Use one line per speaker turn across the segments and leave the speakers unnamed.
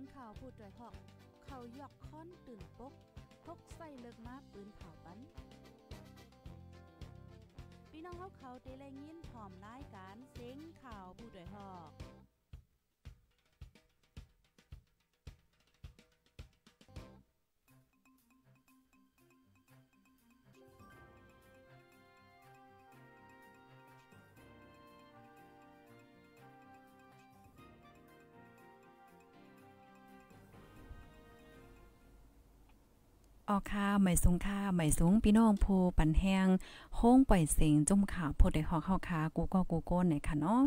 งข่าวผู้ด้วยหอกเขายอกค้อนตื่นปกพกใส่เลิกมาปืนเผาปันพี่น้องเฮาเขาได้แลยินพร้อมรายการเสียงข่าวผู้ด้วยหอกออค่ะไม่สูงค่าไม่สูงพี่น้องผู้ปันแห้งโฮ้งปล่อยเสียง จุ่มข่าวพดได้ฮอกเฮาขากูก็กูโก้นไหนค่ะ เนาะ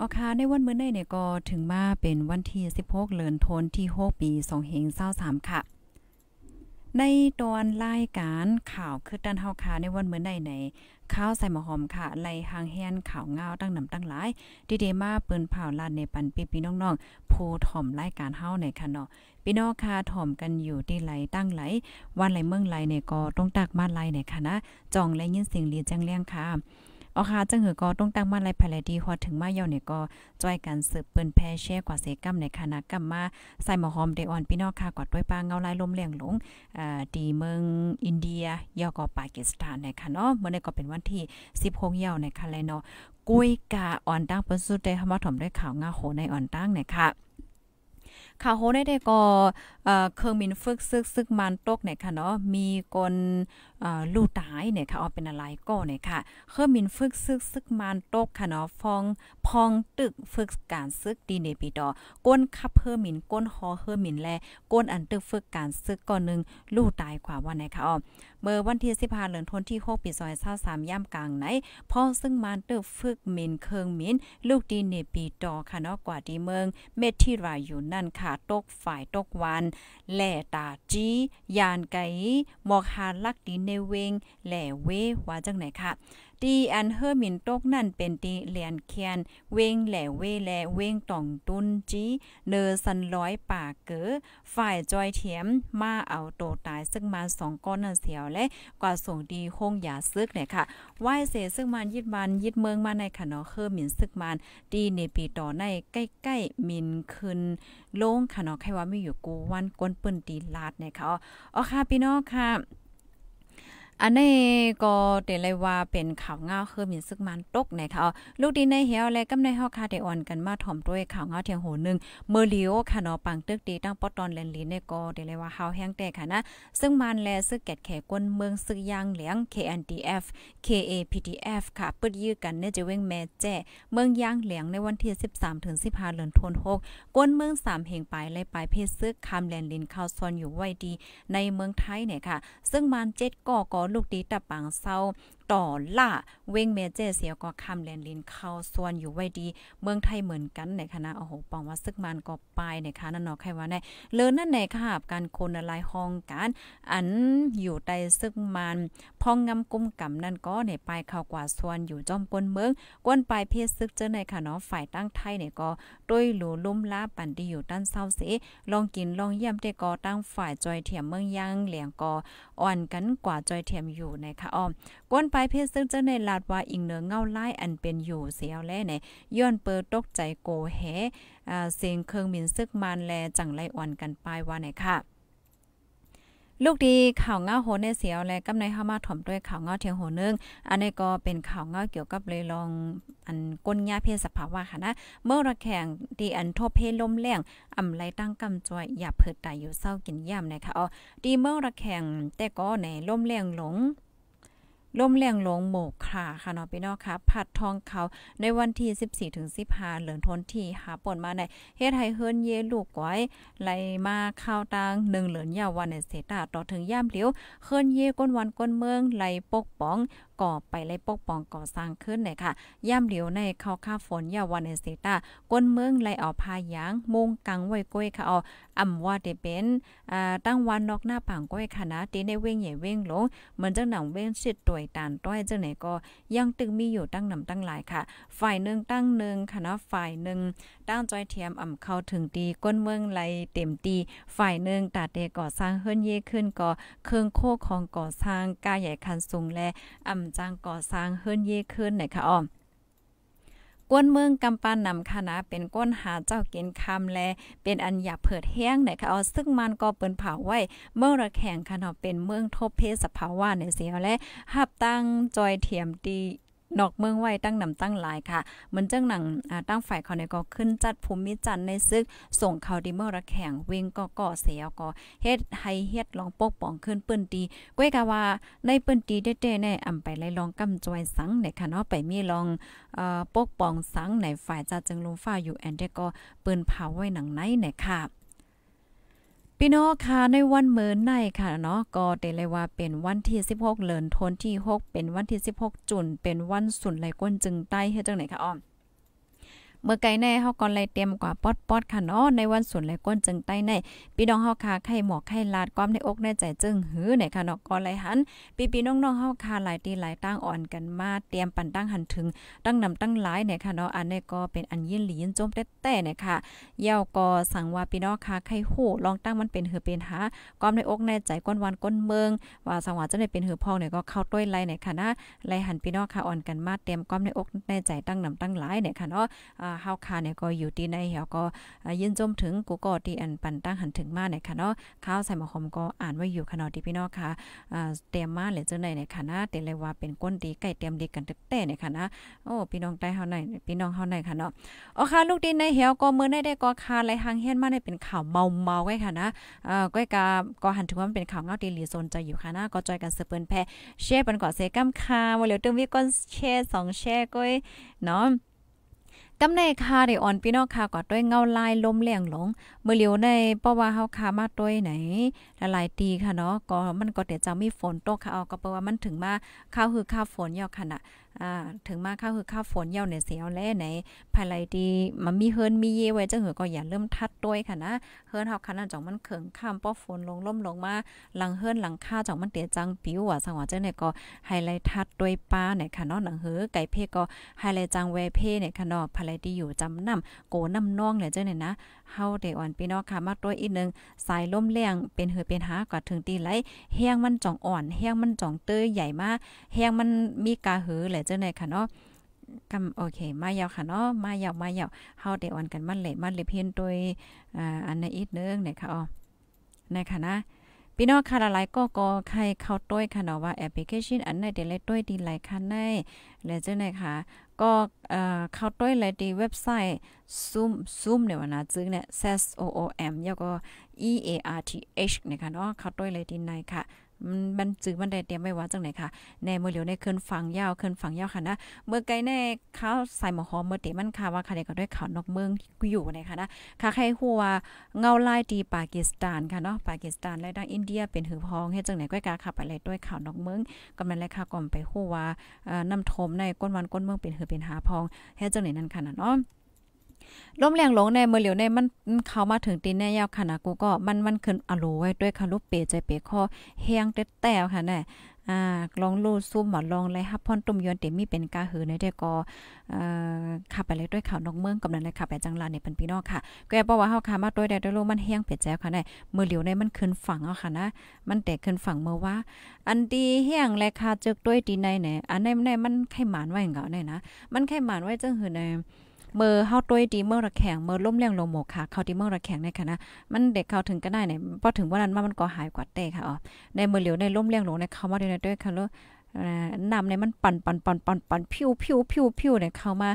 ออค่ะในวันมื้อในเนี่ย ก็ถึงมาเป็นวันที่16เดือนธันวาคมที่6ปี2 5 3ค่ะในตอนรายการข่าวคือดันเฮาคาในวันเหมือนใดไหนข้าวใส่หมอหอมค่ะไล่หางแฮนข่าวเงาตั้งนำตั้งหลายดีเดมาปืนเผาลาดในปันปีพี่น้องๆ ผู้ถ่อมรายการเฮาในค่ะเนาะพี่น้องค่ะถ่อมกันอยู่ที่ไหลตั้งไหล วันไหลเมืองไหลเนี่ยก็ต้องตักมาไหลในค่ะนะจองและยินเสียงลีแจ้งเลี้ยงค่ะอาค่ะจังหือก็ต้องตั้งมาไลภายดีพอถึงมาเยาเนี่ยก็จ้อยกันสืบเปิ้นแพ่แช่กว่าเสกำในคณะกรรมมาใส่หมอหอมเดออนพี่น้องค่ะกอดด้วยปลาเงาลายลมเลี้ยงหลงอ่าดีเมืองอินเดียยอก็ปากีสถานนะคะเนาะเมื่อนี้ก็เป็นวันที่16เยาในคะเลเนาะกุ้ยกาอ่อนตั้งเปิ้นสุดได้เฮามาถมด้วยข่าวงาโหในอ่อนตั้งเนี่ยค่ะค่วโหได้ได้ก็เครื่องบินฝึกซึกซึกมันตกเนี่ยค่ะเนาะมีคนลู่ตายเนี่ยค่ะเอาเป็นอะไรก็เนี่ยค่ะเครื่องบินฝึกซึกซึกมันตกค่ะเนาะฟอง พองตึกฝึกการซึกดีในปีดอก้นคับเพิ่มหมินก้นฮอเพิ่มหมินแลก้นอันตึกฝึกการซึกก่อนนึงลู่ตายกว่าวันไหนค่ะอ๋อเมื่อวันที่15เดือนธันวาคมปีาส2 3ย่ำกลางไหนพ่อซึ่งมันตึกฝึกมินเครื่องมินลูกดีในปีดอค่ะเนาะกว่าดีเมือง เมทิราอยู่นั่นค่ะาตกฝ่ายตกวัน แหล่ตาจี้ยานไก่หมอกหาลักดีในเวง แหล่เวว่าจังไหนค่ะตีอันเฮอมินตกนั่นเป็นตีเหลียนเคียนเวงแหล่เวแลเวงต่องตุนจีเนอสันร้อยป่าเก๋อฝ่ายจอยเถียมมาเอาโตตายซึ่งมาสองก้อนนั่นเสียวและ กว่าส่งดีคงอย่าซึกเนี่ยค่ะไหวเสซึ่งมันยึดมันยึดเมืองมาในขนอเฮอมินซึกมันตีในปีต่อในใกล้ๆมินคืนลงขนอใครว่าไม่อยู่กูวันก้นปืนตีลาดเนี่ยค่ะอ๋อค่ะพี่น้องค่ะอันนี้ก็เตเลยว่าเป็นข่าวเงาคือมีซึกมันตกในค่ะลูกดีในเหียวและกำในเฮาคาได้อ่อนกันมาถ่อมด้วยข่าวเงาเทียงโหนึงเมื่อลิโอค่ะเนาะปังตึกดีตั้งปอตอนแลนลีในก็เตเลยว่าเฮาแห้งแต่ค่ะนะ ซึ่งมันและซึกแกดแขกวนเมืองซึกยางเหลียง KNDF KAPTF ค่ะปึดยื้อกันเนี่ยจะเว้งแม่แจ้เมืองยางเหลียงในวันที่ 13ถึง15เดือนธันวาคมกวนเมือง3แห่งไปและปลายเพชรซึกคามแลนลินเข้าซอนอยู่ไว้ดีในเมืองไทยเนี่ยค่ะ ซึ่งมัน7ก่อก่อลูกดีตับปางเศร้าต่อล่าเว้งเมเจเสียก็คำแลนลินเข้าส่วนอยู่ไว้ดี เมืองไทยเหมือนกันในคณะโอ้โหปองว่าซึกมันก็ไปในคะนั่นเนาะใครว่าในเลินนั่นในค่บการคนลายห้องการอันอยู่ใต้ซึกมันพองงำกุมกำนั่นก็ในไปเข้ากว่าส่วนอยู่จอมกปนเมือง กวนไปเพศซึกเจอในคะเนาะฝ่ายตั้งไทยเนี่ยก็ด้วยหลูลุ่มล้าปันที่อยู่ด้านเศร้าเสลองกินลองเยี่ยมได้ก็ตั้งฝ่ายจอยเถียมเมืองยังเหลียงก็อ่อนกันกว่าจอยเถียมอยู่ในคะอ้อมก้นปลายเพศซึ่งเจ้าในลาดว่าอิงเหนือเงาไล่อันเป็นอยู่เสียวแลในย้อนเปิดตกใจโกแหอ่าเสียงเครื่องมินซึกมันแล จังไลอ่อนกันปลายว่าไหนค่ะลูกดีข่าวเงาโหนในเสียวและกำในเข้ามาถ่อมด้วยข่าวเงาเทียงโหนึง อันนี้ก็เป็นข่าวเงาเกี่ยวกับเลยลองอันก้นยาเพศสภาวะค่ะนะ เมื่อระแข่งดีอันทบเพลมแรงอำไรตั้งกำจอยอย่าเพิดตายอยู่เศร้ากินย่ำนะคะอ๋อดีเมื่อระแข่งแต่ก็ในลมแรงหลงล่มแรงหลงโหมกค่ะค่ะเนาะพี่น้องค่ะผัดทองเขาในวันที่ 14ถึง15เหลืองทนที่หาป่นมาในเฮ็ดให้เฮิรนเยลูกก้อยไหลมาข้าวตังนึงเหลืองยาววันในเสตาต่อถึงย่ามเหลียวเฮิรนเยก้นวันก้นเมืองไหลปกป้องก่อไปไล่ปกป้องก่อสร้างขึ้นเลยค่ะ ย่ำเหลียวในเขาค่าฝนยาวันในเซตาก้นเมืองไล่เอาพายางมุงกังไว้ก้อยค่ะเอาอำว่าเดเป็นอ่าตั้งวันนอกหน้าปางก้อยค่ะนะตีในเว้งใหญ่เว้งลงเหมือนจังหนังเว้งชิดตวยตานต้อยจังไหนก็ ยังตึงมีอยู่ตั้งนำตั้งหลายค่ะ ฝ่ายหนึ่งตั้งหนึ่งค่ะนะฝ่ายหนึ่งตั้งจอยเทียมอำเข้าถึงตีก้นเมืองไล่เต็มตี ฝ่ายหนึ่งตาเดก่อสร้างเฮือนเย่ขึ้นก่อเครื่องโคของก่อสร้างกาใหญ่คันสูงและอำจ้างก่อสร้างเฮิรนเย่ขึ้นนะคะอ้อมก้นเมืองกำปันนำคณะเป็นก้นหาเจ้าเกณฑ์คำและเป็นอันหยาเผิดแห้งนคะเอาซึ่งมันก็เปิ้นเผาไว้ เมื่อระแข่งคณะเป็นเมืองทบเพศสภาวะในเสียวและหับตั้งจอยเทียมดีนอกเมืองไว้ตั้งนำตั้งหลายค่ะ เหมือนจังหนังตั้งฝ่ายเขาในก็ขึ้นจัดภูมิจันในซึกส่งเขาดีเมื่อระแข่งวิ่งก็ก่อเสียก็เฮ็ดให้เฮ็ดลองปกป้องขึ้นปืนตีก้วยกะว่า ในปืนตีเด้ๆในอำไปไล่ลองกำจอยสังในค่ะเนาะไปมีลองอ่ปกป้องสังในฝ่ายจัดจึงลงฟ้าอยู่แอนเดก็ปืนเผาไว้หนังไหนเนี่ยค่ะพี่น้องค่ะในวันเหมือนในค่ะ เนาะก็เดเลยว่าเป็นวันที่ 16เดือนธันวาคมเป็นวันที่ 16 จุนเป็นวันสุนไหลก้นจึงใต้เฮ็ดจังไหนคะอ้อมเมื่อไกลแน่เฮาก่อนเลยเตรียมกว่าป๊อดป๊อดค่ะเนาะในวันส่วนไหลก้นจึงใต้ในพี่น้องเฮาค่ะไข่หมอกไข่ลาดความในอกในใจจึงหื้อไหนค่ะเนาะก่อนเลยหันพี่พี่น้องๆเฮาค่ะหลายตีหลายตั้งอ่อนกันมาเตรียมปันตั้งหันถึง ตั้งนำตั้งหลายไหนค่ะเนาะอันนี้ก็เป็นอันยินหลียินจมแต่แต่ไหนค่ะเย้าก็สั่งว่าพี่น้องค่ะไข่หู้ลองตั้งมันเป็นหือเป็นหาความในอกในใจก้นวันก้นเมืองว่าสังวะจะได้เป็นหือพองเนี่ยก็เข้าต้วยไล่ไหนค่ะนะไลหันพี่น้องค่ะอ่อนกันมาเตรียมความในอกในใจตั้งนำตั้งหลายไหนค่ะเนาะเฮาคาเนี่ยก็อยู่ที่ในเฮาก็ยินจมถึงกูก็ที่อันปันตั้งหันถึงมาเนี่ยค่ะเนาะข้าวใส่หมอคมก็อ่านไว้อยู่ค่ะเนาะที่พี่น้องค่ะเตรียมมาหลือจังไหนเนี่ยค่ะนะเตรียมเลยว่าเป็นก้นดีไก่เตรียมดีกันแต่เนี่ยค่ะนะโอ้พี่น้องใต้เฮาไหนพี่น้องเฮาไหนค่ะเนาะอ๋อค่ะลูกดินในเฮาก็มื้อได้ได้ก็คาไรทหางเฮียนมาได้เป็นข่าวเมาเมาไว้ค่ะนะเอ่อก้อยกาก็หันถึงว่าเป็นข่าวเงาดีหรือโซนใจอยู่ค่ะนะก็จอยกันเสืเปิ้นแพแชร์ปันก่อเซกัมค่ะวันเหลียวตึงวิก่อนแชร์2แชร์ก้อยเนาะกำในคาได้อ่อนพี่น้องคาก็ด้วยเงาลายลมแรงหลงเมื่อเลียวในเพราะว่าเฮาคามาด้วยไหน หลายตีค่ะเนาะก็มันก็เดี๋ยวจะมีฝนตกค่ะเอาก็แปลว่ามันถึงมาข้าวคือข้าวฝนยอกขนาะอ่าถึงมาข้าวคือข้าวฝนเยาเนี่เสียวแล่ไหนภายไรดีมันมีเฮิรนมีเยไว้ จังหือก็อย่าเริ่มทัดด้วยค่ะนะ เฮิรนเฮาคันนั้นจ่องมันเขิงข้ามป้อฝนลง ล่มลงมาหลังเฮิรนหลังค้าจ่องมันเตียจังปิ้วอ่ะสังหวะเจ้าเนี่ยก็ไฮไลท์ทัดด้วยป้าเนี่ยค่ะเนาะหนังเหือ ไก่เพ่ก็ไฮไลท์จังแวเพ่เนี่ยค่ะเนาะภายไรดีอยู่จำนำ โกนำน้องเน่ยเจ้าเนี่ยนะเฮาเดอ่อนพี่น้องค่ะมาด้วยอีกนึงสายล่มแรงเป็นเหือเป็นหาก็ถึงตีไหลแห้งมันจ่องอ่อนแห้งมันจ่องเตยใหญ่มากแห้งมันมีกาหือเลยจ้าไหนค่ะเนาะกำโอเค มายาวค่ะเนาะมายาวมายาวเฮาได้อ่อนกันมันเลยมันเลยเพียนโดยอ่าอันในอีกนึงเนี่ยค่ะอ๋อนะคะนะพี่น้องค่ะหลายก็ก็ใครเข้าต้วยค่ะเนาะว่าแอปพลิเคชันอันไหนได้เลยต้วยดีหลายคันใน และเจ้าไหนค่ะ ก็เอ่อเข้าต้วยหลายดีเว็บไซต์ซุมซุมเนี่ยว่านะจึงเนี่ย s o o m แล้วก็ e a r t h นะคะเนาะเข้าต้วยหลายดีในค่ะมันบันจึบมันได้เตรียมไว้ว่าจังไหนค่ะในมือเหลียวในเคืนฝังยาวเคืนฝังยาวค่ะนะเมื่อไกลแน่ข้าวใส่หมอหอมเมื่อเตมันค่ะว่าค่ะเด็กก็ด้วยข่าวนอกเมืองอยู่ในค่ะนะค่ะใครหัวเงาไล่ตีปากีสถานค่ะเนาะ ปากีสถานและดังอินเดียเป็นหือพองเฮ็ดจังไหนก้อยกาค่ะไปเลยด้วยข่าวนอกเมืองกำานันเลยค่ะก่อมไปหัวน้ำทมในก้นวันก้นเมืองเป็นหือเป็นหาพองเฮ็ดจังไหนนั้นค่ะเนาะลมแรงหลงในเมื่อเหลียวในมันเข้ามาถึงตีนแน่ยาวค่ะนะกูก็มันมันขึ้นอโลไว้ด้วยค่ะลูกเปใจเปข้อแห้งเต็ดแตวค่ะแน่อ่าลองลูซุ่มหมอลองเลยฮับพอนตุ่มยอนเต็มมีเป็นกาหือในเด็กก็เอ่อขับไปเลยด้วยข่าวนอกเมืองกำลังเลยขับไปจังลาในเป็นพี่น้องค่ะก็แปบอกว่าเฮาขามาด้วยได้ด้วยลมันแห้งเปแจ๋วค่ะในเมื่อเหลียวในมันขึ้นฝั่งเอาค่ะนะมันแตกขึ้นฝั่งเมื่อว่า อันดีแห้งและค่ะจึกด้วยดีในไหนอันในในมันไข่หมานไว้เหงาแน่นะมันไข่หมานไว้จังหือในเมื่อเฮาตัวยดีเมื่อระแข็ง เมื่อล้มแรงลงหมกค่ะ เขาที่เมื่อระแข็งในค่ะนะมันเด็กเขาถึงก็ได้เนี่ยพอถึงวันนั้นมันก็หายกว่าเตะค่ะอ๋อในเมื่อเหลียวในล้มแรงลงในเขามาในด้วยค่ะแล้วน้ำในมันปั่นปั่นปั่นปั่นปั่นพิวพิวพิวพิวเนี่ยเข้ามา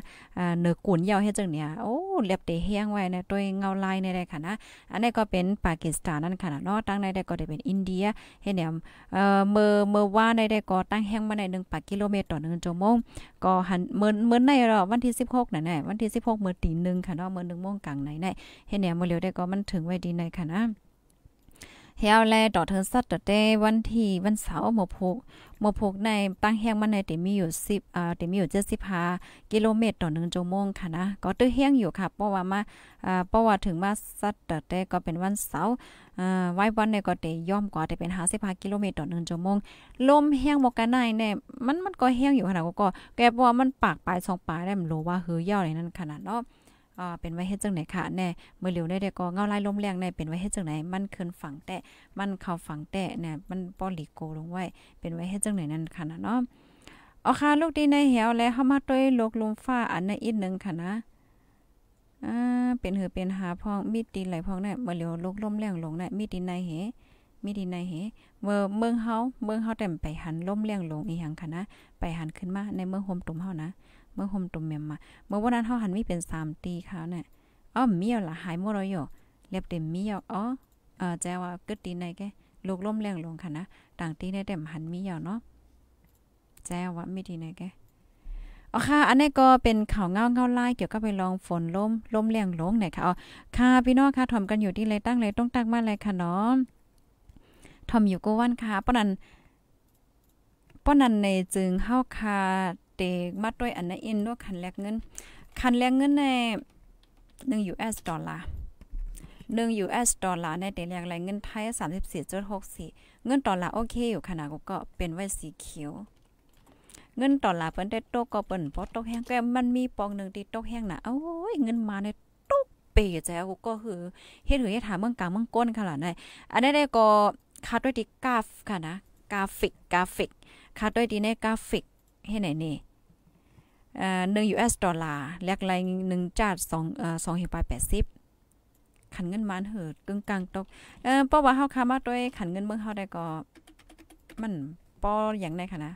เนื้อกุนเยาวให้จังเนี่ยโอ้เรียบเตะแห้งไว้นะตัวเงาลายในได้ค่ะนะ อันนี้ก็เป็นปากีสถานนั่นค่ะเนอะตั้งในได้ก็ได้เป็นอินเดียเฮ็เนี่ยเมื่อเมื่อว่าในได้ก็ตั้งแห้งมาในหนึ่งปากกิโลเมตรต่อหชั่วโมงก็หันเมือนเหมือนในรอวันที่สิบหนไหนไหนวันที่สิบหกเมื่อตีหงค่ะเนาะเมื่อหนึ่งโมงกลางไหนๆเฮ็ดเนี่ยเมื่อเร็วได้ก็มันถึงไว้ดีในค่ะนะเฮาแลต่อเธอสัตว์เตวัน ที่ วัน เสาร์มอพกมอพกใน ตั้งแห้งมันในเตมี อยู่10อ่าเตมีอยู่75กิโลเมตร ต่อ1ชั่วโมง ค่ะ นะ ก็ตื้อแห้งอยู่ค่ะเพราะว่า มาอ่าเพราะว่า ถึง มาสัตว์เตก็ เป็น วัน เสาร์อ่าไว้วันในก็เตย่อม กว่าแต่เป็น55กิโลเมตร ต่อ1ชั่วโมง ลมแห้ง่มันไหนเนี่ยมัน มัน ก็แห้งอยู่ขนาดก็แกบอว่า มัน ปาก ปลายสองปลายได้มันู้ว่าหือย่อในนั้นขนาดเนาะอ่าเป็นไว้เฮ็ดจังไหนค่ะแน่เมื่อเหลียวได้แต่ก็เงาไล่ลมแรงในเป็นไว้เฮ็ดจังไหน มันขึ้นฝังแตะ มันเข้าฝังแตะเนี่ยมันป้อหลีโกลงไว้ เป็นไว้เฮ็ดจังไหนนั่นค่ะนะเนาะเอาค่ะ ลูกดีในเหวแล้วเ้ามาด้วยโลกลมฟ้าอันในอีกนึงค่ะนะ อ่า เป็นเหือเป็นหาพองมีดีไหลพองเนี่ยเมื่อเหลียวโลกลมแรงลงเนี่ยมีดีในเหมีดีในเหเมื่อเมืองเฮาเมืองเฮาแต่ไปหันลมแรงลงอีหยังค่ะนะ ไปหันขึ้นมาในเมืองโฮมตุ่มเฮานะเมื่อห่มตุ่มแมมมา เมื่อวันนั้นเฮาหันมีเป็น3ตีค่ะน่ะอ้อมมีเอาล่ะหายหมดแล้วยอเล็บเต็มมีเอาอ๋อเอ่อแจว่ากึดตีในแกลูกล้มแรงลงค่ะนะ ต่างตีในเต็มหันมีเอาเนาะแจว่ามีตีในแกอ๋อค่ะ อันนี้ก็เป็นข่าวเงาเงาไล่ เกี่ยวกับไปลองฝนล้มล้มแรงลงไหนค่ะอ๋อค่ะพี่น้องค่ะถอมกันอยู่ที่เลยตั้งเลยต้องตักมาเลยค่ะเนาะถอมอยู่กูวันค่ะป้อนัน ป้อนันในจึงเฮาคาเตกมาด้วยอันนั้นอินด้วยคันแลกเงินคันแลกเงินในหนึ่ง US ดอลลาร์หนึ่ง US ดอลลาร์ในเตแลกไรเงินไทย 34.64เงินดอลลาร์โอเคอยู่ขนาดก็เป็นไว้สีเขียวเงินดอลลาร์เปิ้นได้ตกก็เปิ้นบ่ตกแห้งแก้มันมีปองนึงที่ตกแห้งน่ะโอ้ยเงินมาในตกเป๋ใจกูก็คือเฮ็ดหือเฮ็ดหาเมืองกลางเมืองก้นค่ะล่ะนายอันนี้ได้ก็คาดด้วยที่กราฟค่ะนะกราฟิกกราฟิกคาดด้วยที่ในกราฟิกให้ไหนนี่อ่งยูเอสดอลลาร์แลกไลงจาดสองเอ่อสองเฮปาิบขันเงินมานเหิดกึ่งกลางตก เอ่อเพราะว่าเฮาค้ามาด้วยขันเงินเมืองเฮาได้ก็ มันปออย่างไรคะนะ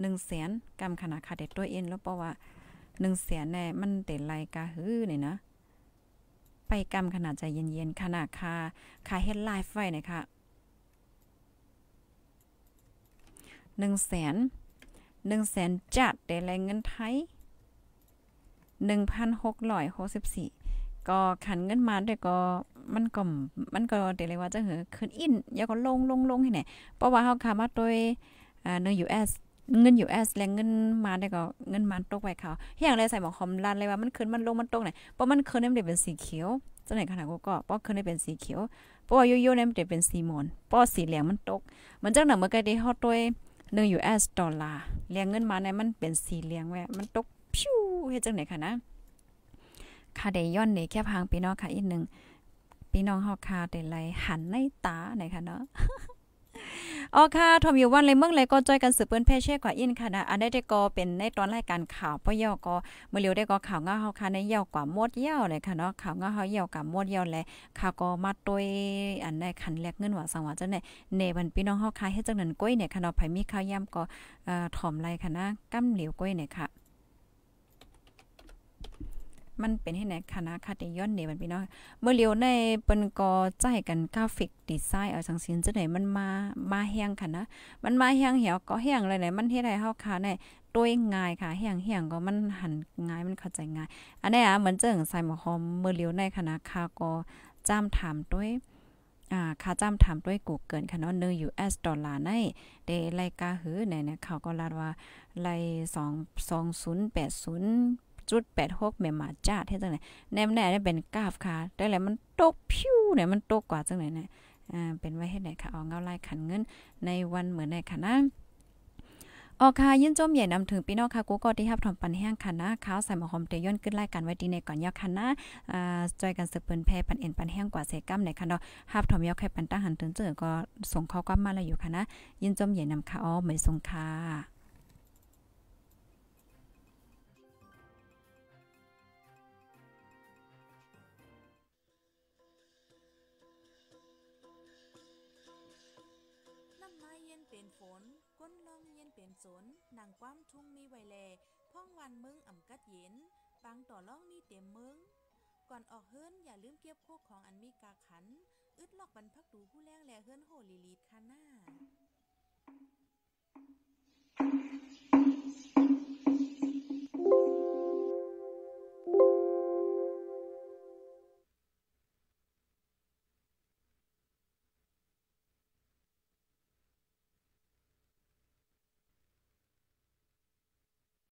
หนึ่งแสนกำขนาดคาดเด็ดด้วยเอ็นแล้วเพราะว่างแสนแน่มันเต็นไรกะฮื้อนี่นะ ไปกำมขนาดใจเย็นๆขนาดคาคาเฮดไลฟ์ไฟเนี่ยค่ะหนึ่งแสนหนึ่งแสนจัดแต่แรงเงินไทยหนึ่งพันหกร้อยหกสิบสี่ก็ขันเงินมาด้วยก็มันก็มันก็เดี๋ยวเลยว่าจะเหอขึ้นอินยาก็ลงลงลงให้ไหนเพราะว่าเขาขามาโดยเนื้อยเงินอยู่แอสแลงเงินมาได้ก็เงินมาตกไว้เขาอย่างไรใส่หมอคอมลันเลยว่ามันขึ้นมันลงมันตกไหนเพราะมันขึ้นเนี่ยเป็นสีเขียวจังไหนขนาดกูก็เพราะขึ้นได้เป็นสีเขียว เพราะว่าโยูย่เนี่ยเป็นสีมอนเพราะสีเหลืองมันตกมันจังหนังเมื่อกี้ที่เขาต้วเนื้ออยู่แอสดอลลาร์เลี้ยงเงินมาในมันเป็นสีเลี้ยงแว้มันตก พิ้วเฮ็ดจังไหนค่ะนะค่ะได้ย้อนเนแค่พางพี่น้องค่ะอีกหนึ่งพี่น้องเฮาค่ะได้ไหหันในตาไหนค่ะเนาะอ๋อค่ะทอมอยู่วันเลยเมืองเลยก็จอยกันสืบเปิ้นแพ่เช่กว่าอินค่ะนะอันได้ได้ก็เป็นในตอนรายการข่าวปยอก็เมื่อเร็วได้ก็ข่าวง้าเฮาค่ะในเยา่วกว่าหมดเยา่วเลยค่ะเนาะข่าวง้าเฮาเยา่วกับหมดเยา่ยวแลข่าวก็มาตวยอันได้คันแรกเงินว่าสังว่าจังได๋เนบันพี่น้องเฮาค่ะเฮ็ดจังนั้นก้อยเนี่ยค่ะเนาะไผมีข่าวย่ำก็เอ่อถอมไรค่ะนะกำเหลียวก้อยเนี่ยค่ะมันเป็นให้ไหนคณะคาเดย้อนเนี่ยมันพี่น้องเมื่อเลียวในเปิ้นก็ใจกันกราฟิกดีไซน์เอาสังสินจังไหนมันมามาแห้งค่ะนะมันมาแห้งเหี่ยวก็แห้งเลยไหนมันเฮ็ดให้เฮาค่ะในตัวง่ายค่ะแห้งแห้งก็มันหันง่ายมันเข้าใจง่าย อันนี้อ่ะเหมือนเจิงใส่หมอหอมเมื่อเลียวในคณะคา ก็จ้ามถามด้วยอ่าค่าจ้มถามด้วยกูเกินค่ะเนาะ1 US ดอลลาร์ในเดไลกาหือไหนเนี่ยเขาก็ลาดว่าไล2 2080จุดแปดหกแม่มาจ้าเท่าจังไหนแนมแน่ได้เป็นกราฟ ค่ะ ได้เลยมันตกพิ้วเนี่ยมันตกกว่าจังไหนเนี่ยอ่าเป็นไว้เห้ไหนค่ะ เอาเงาไล่ขันเงินในวันเหมือนในค่ะนะออกค่ะยื่นจมใหญ่นำถึงพี่น้องค่ะกูก็ที่รับทอมปันแห้งค่ะนะข้าว ใส่หมอหอมเตย่นขึ้นไล่การไว้ดีในก่อนยอค่ะนะอ่าจอยกันสืบเปิ้นแพ่ปันเอ็นปันแห้งกว่าเสกำในค่ะเนาะับทอมยอแค่ปันตั้งหันถึงเจอก็ส่งข้อความมาแลวอยู่ค่ะนะยื่นจมใหญ่นำค่ะอ๋อไม่ส่งค่ะานมึงอ่ำกัดเย็นปังต่อล่องมีเต็มมึงก่อนออกเฮิรนอย่าลืมเก็บโคกของอันมีกาขัน อึดลอกบรรพักดูผู้แรงแลเฮิรนโหลีลีดคาน่า